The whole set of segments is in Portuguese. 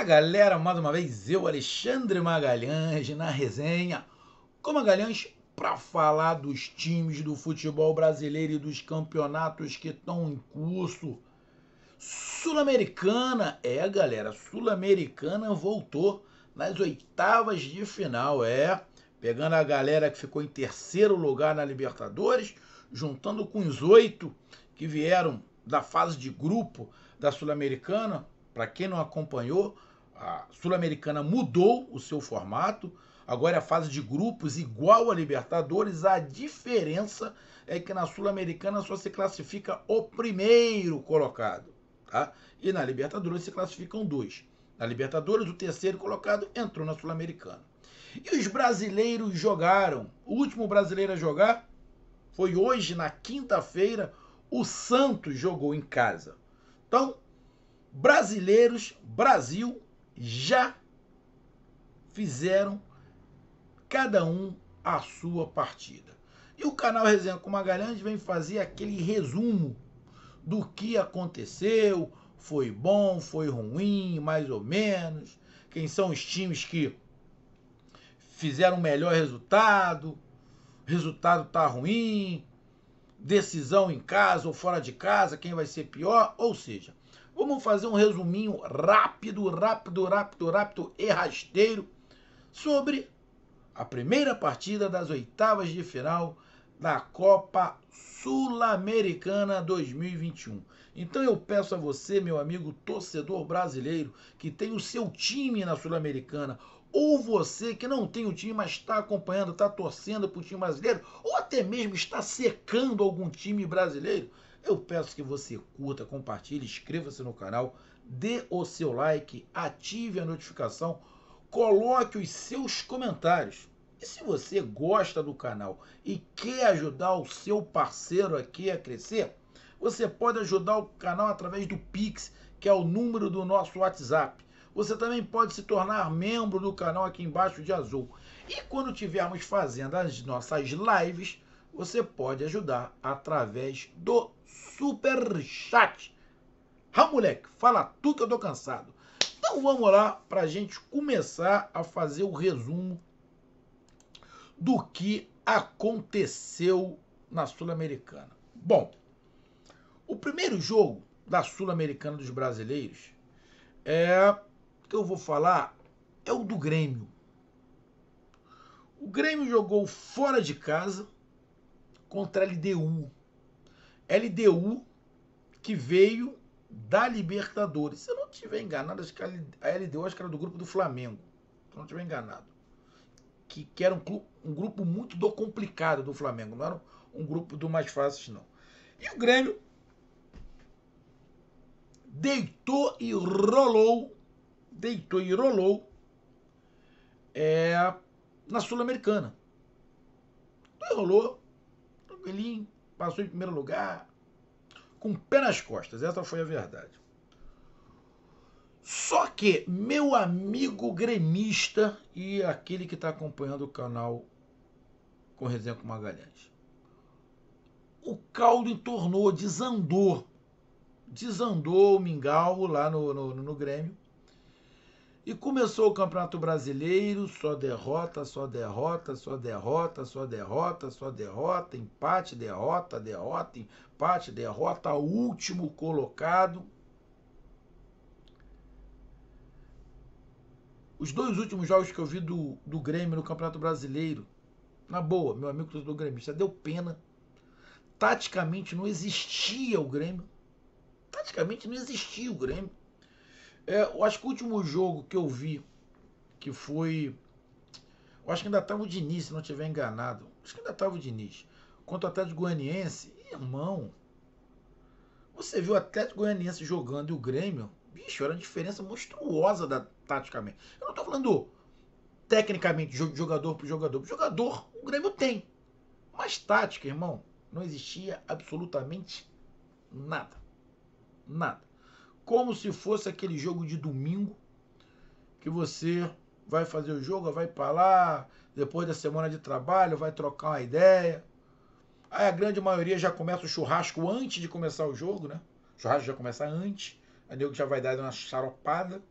Fala galera, mais uma vez eu, Alexandre Magalhães, na resenha com Magalhães para falar dos times do futebol brasileiro e dos campeonatos que estão em curso. Sul-Americana, é galera, Sul-Americana voltou nas oitavas de final, é. Pegando a galera que ficou em terceiro lugar na Libertadores, juntando com os oito que vieram da fase de grupo da Sul-Americana, para quem não acompanhou, a Sul-Americana mudou o seu formato, agora é a fase de grupos igual a Libertadores, a diferença é que na Sul-Americana só se classifica o primeiro colocado, tá? E na Libertadores se classificam dois. Na Libertadores, o terceiro colocado entrou na Sul-Americana. E os brasileiros jogaram. O último brasileiro a jogar foi hoje, na quinta-feira, o Santos jogou em casa. Então, brasileiros, Brasil, já fizeram cada um a sua partida. E o canal Resenha com Magalhães vem fazer aquele resumo do que aconteceu, foi bom, foi ruim, mais ou menos, quem são os times que fizeram o melhor resultado, resultado tá ruim, decisão em casa ou fora de casa, quem vai ser pior, ou seja, Vamos fazer um resuminho rápido, rápido, rápido, rápido e rasteiro sobre a primeira partida das oitavas de final da Copa Sul-Americana 2021. Então eu peço a você, meu amigo torcedor brasileiro, que tem o seu time na Sul-Americana, ou você que não tem o time, mas está acompanhando, está torcendo para o time brasileiro, ou até mesmo está secando algum time brasileiro, eu peço que você curta, compartilhe, inscreva-se no canal, dê o seu like, ative a notificação, coloque os seus comentários. E se você gosta do canal e quer ajudar o seu parceiro aqui a crescer, você pode ajudar o canal através do Pix, que é o número do nosso WhatsApp. Você também pode se tornar membro do canal aqui embaixo de azul. E quando tivermos fazendo as nossas lives, você pode ajudar através do super chat. Ah, moleque, fala tu que eu tô cansado. Então vamos lá pra gente começar a fazer o resumo do que aconteceu na Sul-Americana. Bom, o primeiro jogo da Sul-Americana dos brasileiros é que eu vou falar é o do Grêmio. O Grêmio jogou fora de casa contra a LDU. LDU que veio da Libertadores. Se eu não estiver enganado, acho que a LDU acho que era do grupo do Flamengo. Se eu não estiver enganado. Que, que era um, um grupo muito do complicado do Flamengo. Não era um, um grupo do mais fácil, não. E o Grêmio deitou e rolou. Deitou e rolou. É, na Sul-Americana. Então, rolou. Tranquilinho passou em primeiro lugar com o pé nas costas. Essa foi a verdade. Só que meu amigo gremista e aquele que está acompanhando o canal com resenha com Magalhães, o caldo entornou, desandou. Desandou o mingau lá no, no, no Grêmio. E começou o Campeonato Brasileiro, só derrota, só derrota, só derrota, só derrota, só derrota, empate, derrota, derrota, empate, derrota, último colocado. Os dois últimos jogos que eu vi do, do Grêmio no Campeonato Brasileiro, na boa, meu amigo Grêmio, já deu pena. Taticamente não existia o Grêmio. Taticamente não existia o Grêmio. É, eu acho que o último jogo que eu vi, que foi. Eu acho que ainda estava o Diniz, se não estiver enganado. Acho que ainda estava o Diniz. Contra o Atlético Goianiense, irmão. Você viu o Atlético Goianiense jogando e o Grêmio? Bicho, era uma diferença monstruosa da, taticamente. Eu não estou falando tecnicamente, de jogador para jogador. jogador, o Grêmio tem. Mas tática, irmão, não existia absolutamente nada. Nada como se fosse aquele jogo de domingo que você vai fazer o jogo, vai para lá, depois da semana de trabalho, vai trocar uma ideia. Aí a grande maioria já começa o churrasco antes de começar o jogo, né? O churrasco já começa antes, a nego já vai dar uma charopada.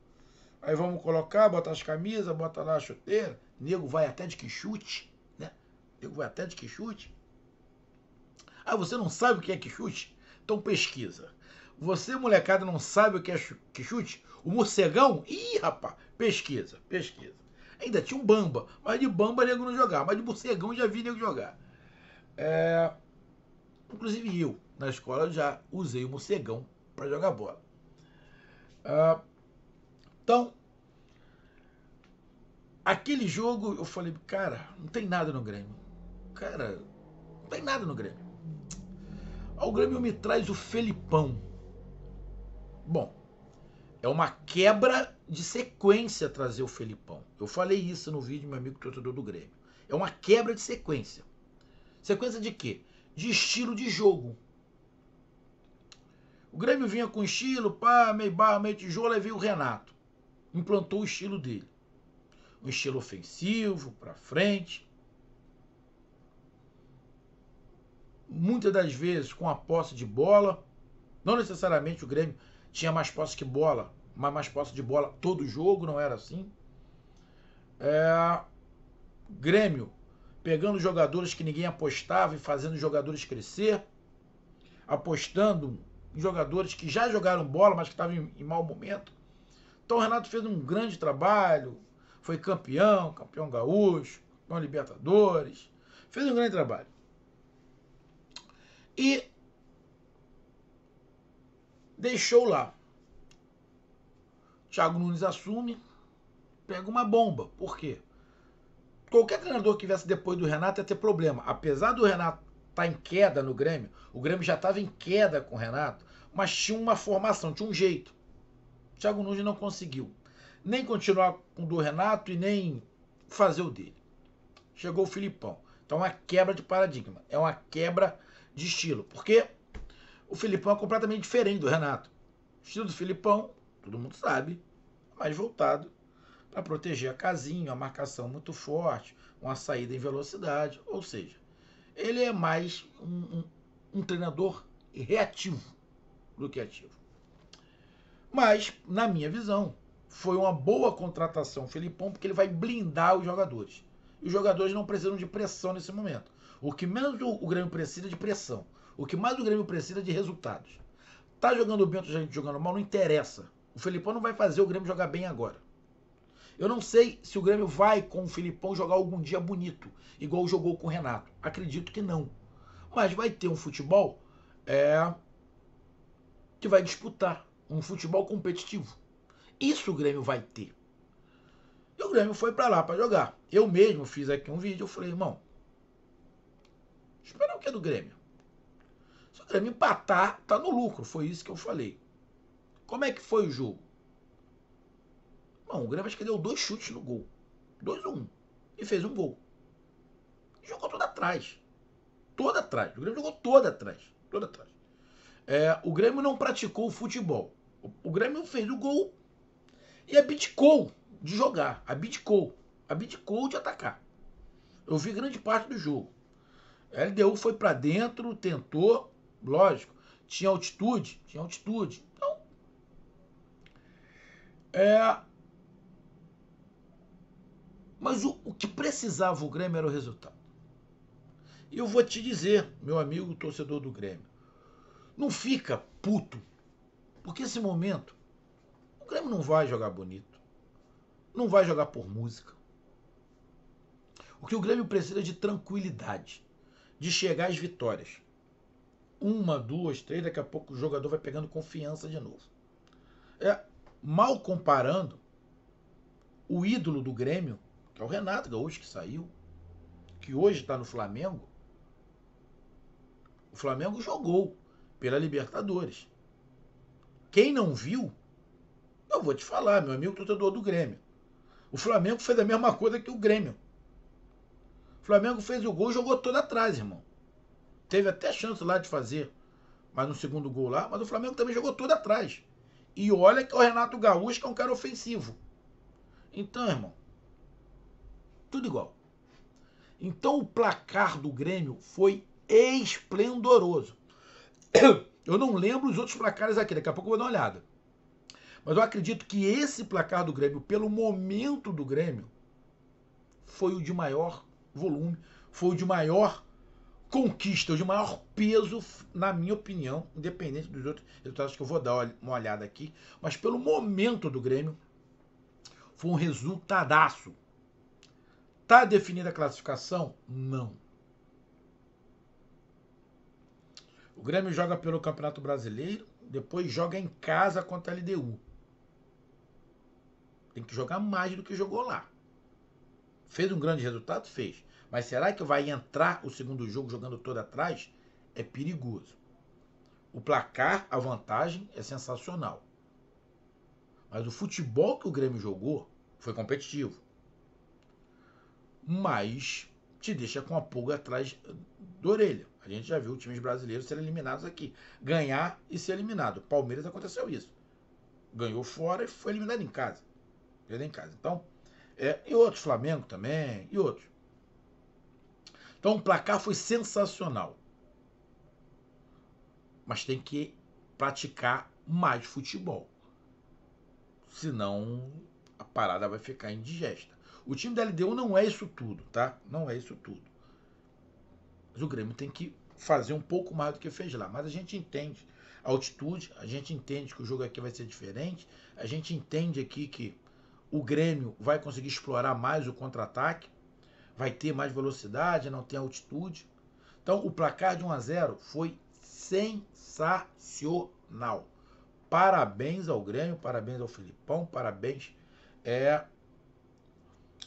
Aí vamos colocar, botar as camisas, botar lá a chuteira. nego vai até de que chute, né? nego vai até de que chute. Ah, você não sabe o que é que chute? Então pesquisa. Você, molecada, não sabe o que é que é chute? O morcegão? Ih, rapaz, pesquisa, pesquisa. Ainda tinha um bamba, mas de bamba nego não jogava, mas de morcegão já vi nego jogar. É... Inclusive eu, na escola, já usei o morcegão para jogar bola. É... Então, aquele jogo eu falei, cara, não tem nada no Grêmio. Cara, não tem nada no Grêmio. O Grêmio me traz o Felipão. Bom, é uma quebra de sequência trazer o Felipão. Eu falei isso no vídeo, meu amigo torcedor do Grêmio. É uma quebra de sequência. Sequência de quê? De estilo de jogo. O Grêmio vinha com estilo, pá, meio barra, meio tijolo, aí veio o Renato. Implantou o estilo dele. Um estilo ofensivo, para frente. Muitas das vezes com a posse de bola. Não necessariamente o Grêmio tinha mais posse que bola, mas mais posse de bola todo jogo, não era assim. É... Grêmio pegando jogadores que ninguém apostava e fazendo jogadores crescer, apostando em jogadores que já jogaram bola, mas que estavam em, em mau momento. Então o Renato fez um grande trabalho, foi campeão, campeão gaúcho, campeão Libertadores, fez um grande trabalho. E deixou lá. Thiago Nunes assume, pega uma bomba. Por quê? Qualquer treinador que viesse depois do Renato ia ter problema. Apesar do Renato estar tá em queda no Grêmio, o Grêmio já estava em queda com o Renato, mas tinha uma formação, tinha um jeito. Thiago Nunes não conseguiu nem continuar com o do Renato e nem fazer o dele. Chegou o Filipão. Então é uma quebra de paradigma, é uma quebra de estilo. Porque o Filipão é completamente diferente do Renato. O estilo do Filipão, todo mundo sabe, é mais voltado para proteger a casinha, a marcação muito forte, uma saída em velocidade. Ou seja, ele é mais um, um, um treinador reativo do que ativo. Mas, na minha visão, foi uma boa contratação o Filipão, porque ele vai blindar os jogadores. E os jogadores não precisam de pressão nesse momento. O que menos o, o Grêmio precisa é de pressão. O que mais o Grêmio precisa é de resultados. Tá jogando bem ou tá jogando mal, não interessa. O Felipão não vai fazer o Grêmio jogar bem agora. Eu não sei se o Grêmio vai com o Filipão jogar algum dia bonito, igual jogou com o Renato. Acredito que não. Mas vai ter um futebol é, que vai disputar. Um futebol competitivo. Isso o Grêmio vai ter. E o Grêmio foi para lá para jogar. Eu mesmo fiz aqui um vídeo, eu falei, irmão, Esperar o que do Grêmio? Se o Grêmio empatar, tá no lucro. Foi isso que eu falei. Como é que foi o jogo? Não, o Grêmio acho que deu dois chutes no gol. 2 1 um, E fez um gol. E jogou toda atrás. Toda atrás. O Grêmio jogou toda atrás. Toda atrás. É, o Grêmio não praticou o futebol. O, o Grêmio fez o gol e abdicou de jogar. Abdicou. Abdicou de atacar. Eu vi grande parte do jogo. A LDU foi para dentro, tentou, lógico, tinha altitude, tinha altitude. Então, é... Mas o, o que precisava o Grêmio era o resultado. E eu vou te dizer, meu amigo torcedor do Grêmio, não fica puto, porque esse momento o Grêmio não vai jogar bonito, não vai jogar por música. O que o Grêmio precisa é de tranquilidade de chegar às vitórias. Uma, duas, três, daqui a pouco o jogador vai pegando confiança de novo. É, mal comparando, o ídolo do Grêmio, que é o Renato Gaúcho que saiu, que hoje está no Flamengo, o Flamengo jogou pela Libertadores. Quem não viu, eu vou te falar, meu amigo torcedor do Grêmio. O Flamengo fez a mesma coisa que o Grêmio. Flamengo fez o gol e jogou todo atrás, irmão. Teve até chance lá de fazer, mas no segundo gol lá, mas o Flamengo também jogou todo atrás. E olha que o Renato Gaúcho que é um cara ofensivo. Então, irmão, tudo igual. Então o placar do Grêmio foi esplendoroso. Eu não lembro os outros placares aqui, daqui a pouco eu vou dar uma olhada. Mas eu acredito que esse placar do Grêmio, pelo momento do Grêmio, foi o de maior volume foi o de maior conquista, o de maior peso, na minha opinião, independente dos outros resultados que eu vou dar uma olhada aqui, mas pelo momento do Grêmio, foi um resultadaço. Tá definida a classificação? Não. O Grêmio joga pelo Campeonato Brasileiro, depois joga em casa contra a LDU. Tem que jogar mais do que jogou lá. Fez um grande resultado? Fez. Mas será que vai entrar o segundo jogo jogando todo atrás? É perigoso. O placar, a vantagem é sensacional. Mas o futebol que o Grêmio jogou foi competitivo. Mas te deixa com a pulga atrás da orelha. A gente já viu times brasileiros serem eliminados aqui. Ganhar e ser eliminado. Palmeiras aconteceu isso. Ganhou fora e foi eliminado em casa. Perdeu em casa. Então, é, e outros, Flamengo também, e outros. Então o placar foi sensacional. Mas tem que praticar mais futebol. Senão a parada vai ficar indigesta. O time da LDU não é isso tudo, tá? Não é isso tudo. Mas o Grêmio tem que fazer um pouco mais do que fez lá. Mas a gente entende a altitude, a gente entende que o jogo aqui vai ser diferente, a gente entende aqui que o Grêmio vai conseguir explorar mais o contra-ataque, vai ter mais velocidade, não tem altitude. Então, o placar de 1 a 0 foi sensacional. Parabéns ao Grêmio, parabéns ao Filipão, parabéns é,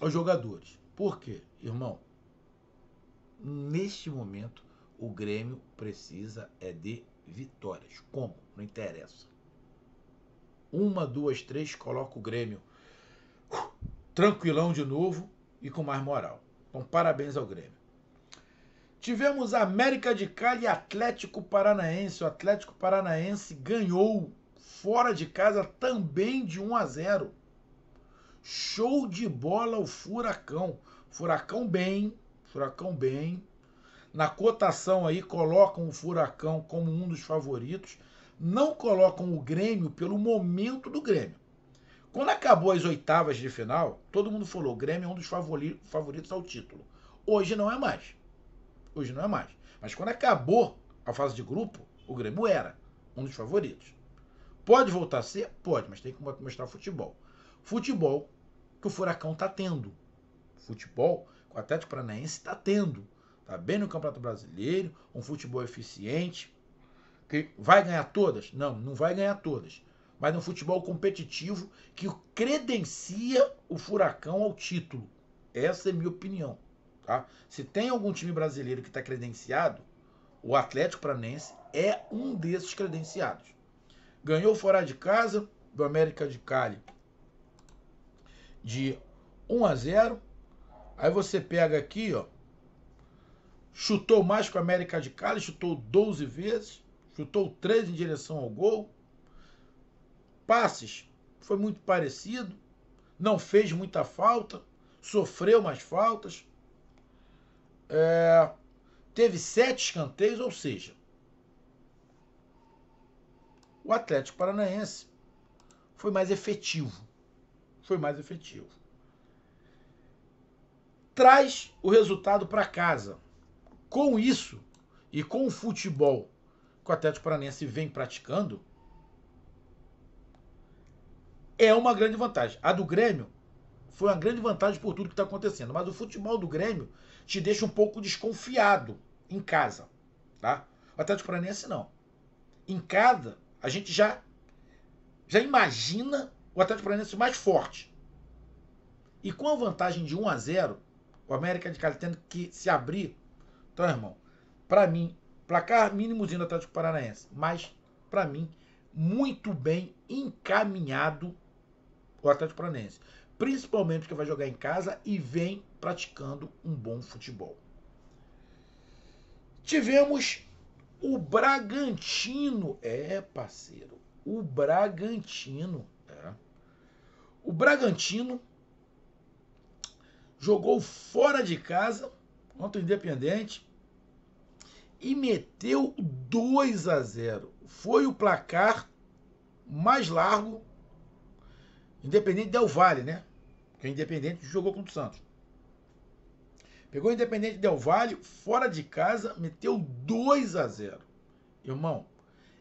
aos jogadores. Por quê, irmão? Neste momento, o Grêmio precisa é de vitórias. Como? Não interessa. Uma, duas, três, coloca o Grêmio tranquilão de novo e com mais moral. Então, parabéns ao Grêmio. Tivemos América de Cali e Atlético Paranaense. O Atlético Paranaense ganhou fora de casa também de 1 a 0. Show de bola o Furacão. Furacão bem, Furacão bem. Na cotação aí colocam o Furacão como um dos favoritos. Não colocam o Grêmio pelo momento do Grêmio. Quando acabou as oitavas de final, todo mundo falou: o Grêmio é um dos favoritos ao título. Hoje não é mais. Hoje não é mais. Mas quando acabou a fase de grupo, o Grêmio era um dos favoritos. Pode voltar a ser? Pode, mas tem que mostrar futebol. Futebol que o Furacão está tendo. Futebol que o Atlético Paranaense está tendo. Está bem no Campeonato Brasileiro, um futebol eficiente. Que vai ganhar todas? Não, não vai ganhar todas mas no futebol competitivo que credencia o Furacão ao título. Essa é minha opinião. Tá? Se tem algum time brasileiro que está credenciado, o Atlético Paranense é um desses credenciados. Ganhou fora de casa do América de Cali de 1 a 0. Aí você pega aqui, ó, chutou mais que o América de Cali, chutou 12 vezes, chutou 3 em direção ao gol, Passes foi muito parecido, não fez muita falta, sofreu mais faltas. É, teve sete escanteios, ou seja, o Atlético Paranaense foi mais efetivo. Foi mais efetivo. Traz o resultado para casa. Com isso e com o futebol que o Atlético Paranaense vem praticando, é uma grande vantagem. A do Grêmio foi uma grande vantagem por tudo que está acontecendo. Mas o futebol do Grêmio te deixa um pouco desconfiado em casa. Tá? O Atlético Paranaense não. Em casa, a gente já, já imagina o Atlético Paranaense mais forte. E com a vantagem de 1 a 0 o América de Cali tendo que se abrir. Então, irmão, para mim, placar mínimozinho do Atlético Paranaense. Mas, para mim, muito bem encaminhado o Atlético Paranense. Principalmente porque vai jogar em casa e vem praticando um bom futebol. Tivemos o Bragantino. É, parceiro. O Bragantino. É. O Bragantino jogou fora de casa contra o Independente e meteu 2 a 0. Foi o placar mais largo Independente Del Vale, né? Porque o Independente jogou contra o Santos. Pegou o Independente Del Vale, fora de casa, meteu 2 a 0. Irmão,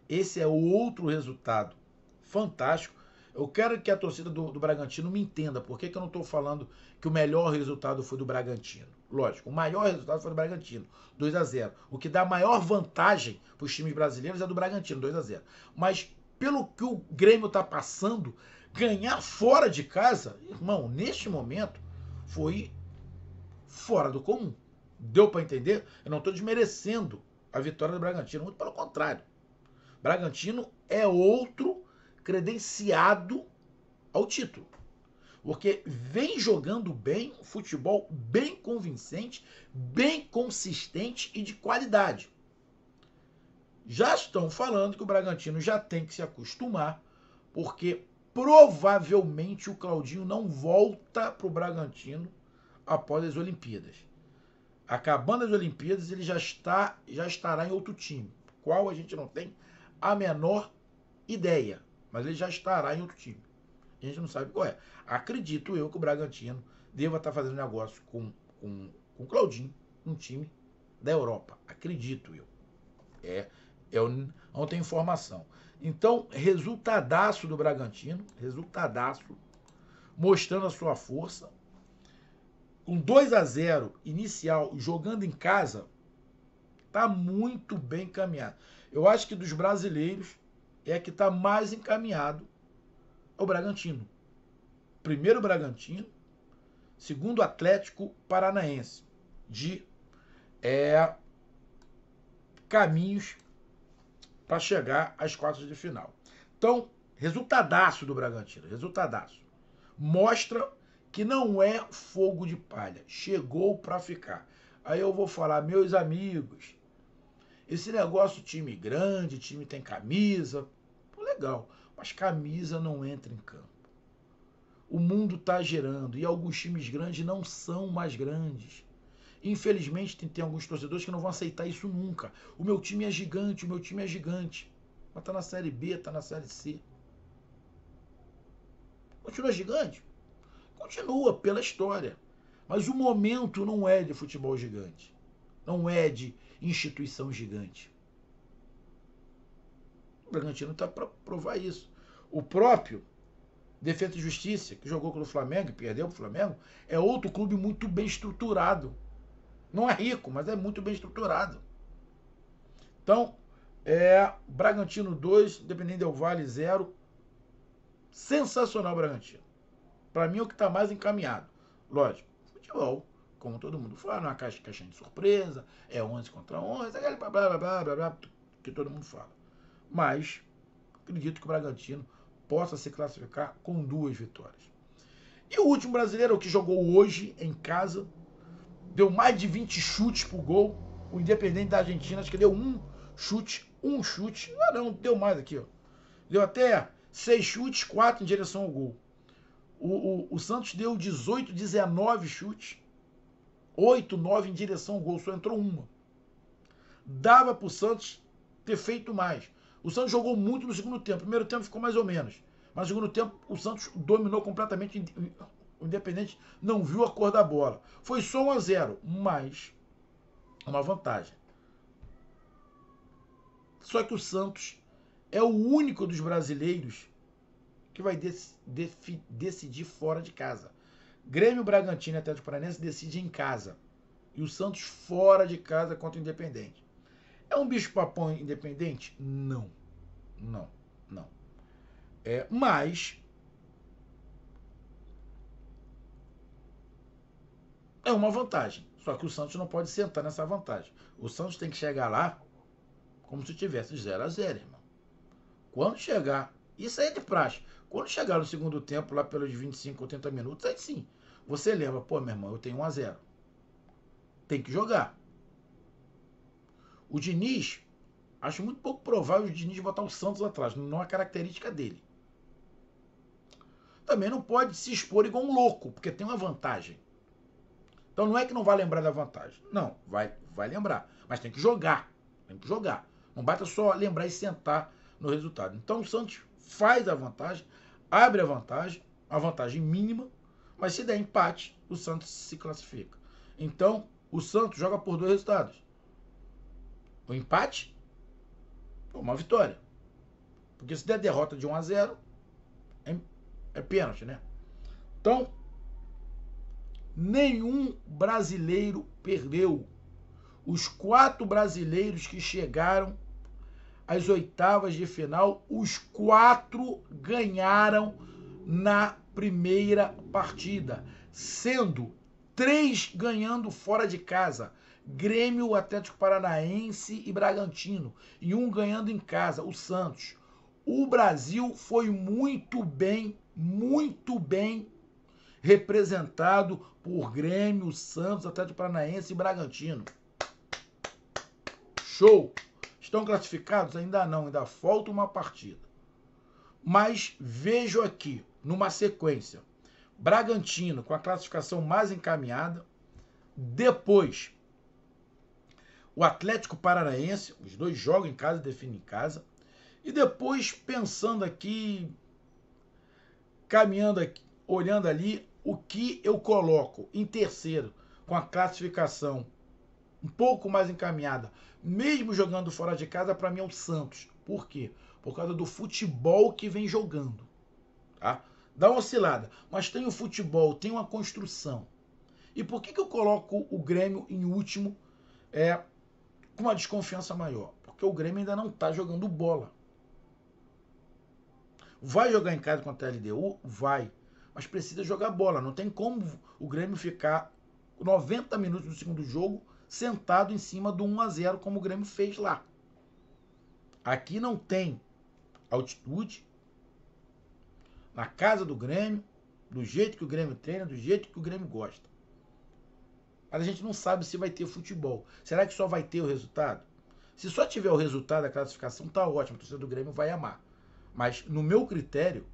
esse é outro resultado fantástico. Eu quero que a torcida do, do Bragantino me entenda por que, que eu não estou falando que o melhor resultado foi do Bragantino. Lógico, o maior resultado foi do Bragantino, 2 a 0 O que dá maior vantagem para os times brasileiros é do Bragantino, 2 a 0 Mas pelo que o Grêmio está passando, ganhar fora de casa, irmão, neste momento foi fora do comum. Deu para entender? Eu não estou desmerecendo a vitória do Bragantino, muito pelo contrário. Bragantino é outro credenciado ao título. Porque vem jogando bem, futebol bem convincente, bem consistente e de qualidade. Já estão falando que o Bragantino já tem que se acostumar, porque provavelmente o Claudinho não volta para o Bragantino após as Olimpíadas. Acabando as Olimpíadas, ele já está já estará em outro time. Qual a gente não tem a menor ideia, mas ele já estará em outro time. A gente não sabe qual é. Acredito eu que o Bragantino deva estar tá fazendo negócio com com, com Claudinho, um time da Europa. Acredito eu. É, eu é não tenho informação. Então, resultadaço do Bragantino, resultadaço, mostrando a sua força. Com 2 a 0 inicial, jogando em casa, tá muito bem encaminhado. Eu acho que dos brasileiros é que tá mais encaminhado o Bragantino. Primeiro Bragantino, segundo Atlético Paranaense, de é, caminhos para chegar às quartas de final. Então, resultadaço do Bragantino, resultadaço. Mostra que não é fogo de palha, chegou para ficar. Aí eu vou falar, meus amigos, esse negócio time grande, time tem camisa, pô, legal, mas camisa não entra em campo. O mundo está gerando e alguns times grandes não são mais grandes. Infelizmente, tem, tem, alguns torcedores que não vão aceitar isso nunca. O meu time é gigante, o meu time é gigante. Mas tá na Série B, tá na Série C. Continua gigante? Continua, pela história. Mas o momento não é de futebol gigante. Não é de instituição gigante. O Bragantino está para provar isso. O próprio Defesa e Justiça, que jogou pelo Flamengo e perdeu pro o Flamengo, é outro clube muito bem estruturado não é rico, mas é muito bem estruturado. Então, é Bragantino 2, Independente Del Vale 0. Sensacional Bragantino. Para mim é o que está mais encaminhado. Lógico, futebol, como todo mundo fala, é uma caixa, de surpresa, é 11 contra 11, blá, blá, blá, blá, blá, que todo mundo fala. Mas acredito que o Bragantino possa se classificar com duas vitórias. E o último brasileiro que jogou hoje em casa deu mais de 20 chutes pro gol. O Independente da Argentina, acho que deu um chute, um chute. Ah, não, deu mais aqui, ó. Deu até seis chutes, quatro em direção ao gol. O, o, o Santos deu 18, 19 chutes. 8, 9 em direção ao gol, só entrou uma. Dava pro Santos ter feito mais. O Santos jogou muito no segundo tempo. O primeiro tempo ficou mais ou menos. Mas no segundo tempo, o Santos dominou completamente o Independente não viu a cor da bola. Foi só 1 a 0, mas uma vantagem. Só que o Santos é o único dos brasileiros que vai dec dec decidir fora de casa. Grêmio, Bragantino e Atlético Paranaense decidem em casa. E o Santos fora de casa contra o Independente. É um bicho papão independente? Não. Não, não. É, mas é uma vantagem. Só que o Santos não pode sentar nessa vantagem. O Santos tem que chegar lá como se tivesse 0 a 0 irmão. Quando chegar, isso aí é de praxe. Quando chegar no segundo tempo, lá pelos 25, 30 minutos, aí sim. Você lembra, pô, meu irmão, eu tenho 1 a 0 Tem que jogar. O Diniz, acho muito pouco provável o Diniz botar o Santos atrás. Não é uma característica dele. Também não pode se expor igual um louco, porque tem uma vantagem. Então não é que não vai lembrar da vantagem. Não, vai, vai lembrar. Mas tem que jogar. Tem que jogar. Não basta só lembrar e sentar no resultado. Então o Santos faz a vantagem, abre a vantagem, a vantagem mínima, mas se der empate, o Santos se classifica. Então, o Santos joga por dois resultados. O empate ou uma vitória. Porque se der derrota de 1 a 0, é, é pênalti, né? Então, nenhum brasileiro perdeu. Os quatro brasileiros que chegaram às oitavas de final, os quatro ganharam na primeira partida, sendo três ganhando fora de casa. Grêmio, Atlético Paranaense e Bragantino. E um ganhando em casa, o Santos. O Brasil foi muito bem, muito bem representado por Grêmio, Santos, Atlético Paranaense e Bragantino. Show! Estão classificados? Ainda não, ainda falta uma partida. Mas vejo aqui, numa sequência, Bragantino com a classificação mais encaminhada, depois o Atlético Paranaense, os dois jogam em casa e definem em casa, e depois pensando aqui, caminhando aqui, olhando ali, o que eu coloco em terceiro com a classificação um pouco mais encaminhada, mesmo jogando fora de casa, para mim é o Santos. Por quê? Por causa do futebol que vem jogando. Tá? Dá uma oscilada. Mas tem o futebol, tem uma construção. E por que, que eu coloco o Grêmio em último é, com uma desconfiança maior? Porque o Grêmio ainda não está jogando bola. Vai jogar em casa contra a LDU? Vai mas precisa jogar bola. Não tem como o Grêmio ficar 90 minutos do segundo jogo sentado em cima do 1 a 0 como o Grêmio fez lá. Aqui não tem altitude. Na casa do Grêmio, do jeito que o Grêmio treina, do jeito que o Grêmio gosta. Mas a gente não sabe se vai ter futebol. Será que só vai ter o resultado? Se só tiver o resultado da classificação, tá ótimo. O torcedor do Grêmio vai amar. Mas no meu critério,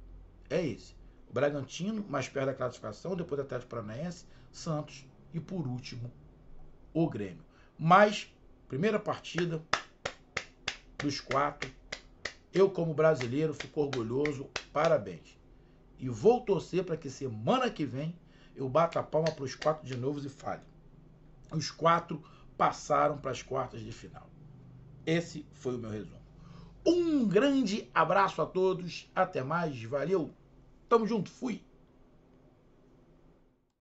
é esse. Bragantino, mais perto da classificação, depois o de Paranaense, Santos e por último o Grêmio. Mas, primeira partida dos quatro, eu como brasileiro fico orgulhoso, parabéns. E vou torcer para que semana que vem eu bata a palma para os quatro de novo e fale. Os quatro passaram para as quartas de final. Esse foi o meu resumo. Um grande abraço a todos, até mais, valeu! Tamo junto, fui!